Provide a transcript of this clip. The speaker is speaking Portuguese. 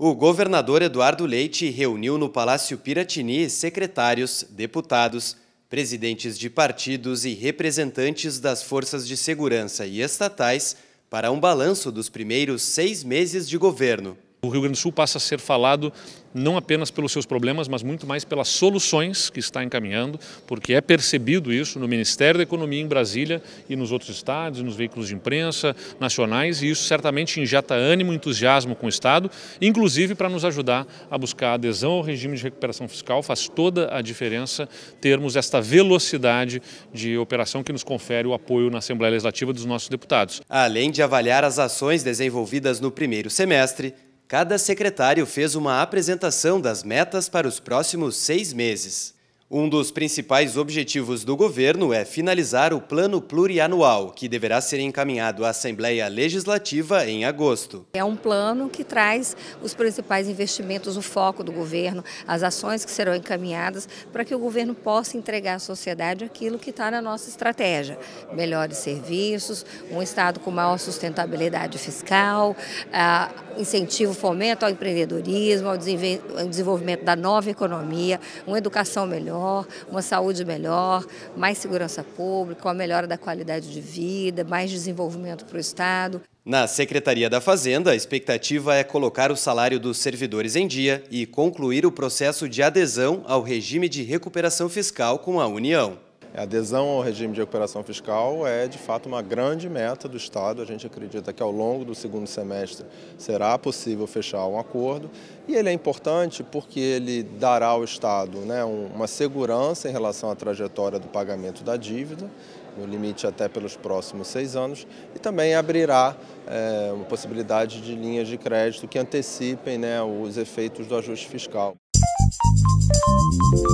O governador Eduardo Leite reuniu no Palácio Piratini secretários, deputados, presidentes de partidos e representantes das forças de segurança e estatais para um balanço dos primeiros seis meses de governo. O Rio Grande do Sul passa a ser falado não apenas pelos seus problemas, mas muito mais pelas soluções que está encaminhando, porque é percebido isso no Ministério da Economia em Brasília e nos outros estados, nos veículos de imprensa nacionais, e isso certamente injeta ânimo e entusiasmo com o Estado, inclusive para nos ajudar a buscar adesão ao regime de recuperação fiscal. Faz toda a diferença termos esta velocidade de operação que nos confere o apoio na Assembleia Legislativa dos nossos deputados. Além de avaliar as ações desenvolvidas no primeiro semestre, Cada secretário fez uma apresentação das metas para os próximos seis meses. Um dos principais objetivos do governo é finalizar o plano plurianual, que deverá ser encaminhado à Assembleia Legislativa em agosto. É um plano que traz os principais investimentos, o foco do governo, as ações que serão encaminhadas para que o governo possa entregar à sociedade aquilo que está na nossa estratégia: melhores serviços, um Estado com maior sustentabilidade fiscal, incentivo, fomento ao empreendedorismo, ao desenvolvimento da nova economia, uma educação melhor melhor, uma saúde melhor, mais segurança pública, uma melhora da qualidade de vida, mais desenvolvimento para o Estado. Na Secretaria da Fazenda, a expectativa é colocar o salário dos servidores em dia e concluir o processo de adesão ao regime de recuperação fiscal com a União. A adesão ao regime de recuperação fiscal é, de fato, uma grande meta do Estado. A gente acredita que ao longo do segundo semestre será possível fechar um acordo. E ele é importante porque ele dará ao Estado né, uma segurança em relação à trajetória do pagamento da dívida, no limite até pelos próximos seis anos, e também abrirá é, uma possibilidade de linhas de crédito que antecipem né, os efeitos do ajuste fiscal. Música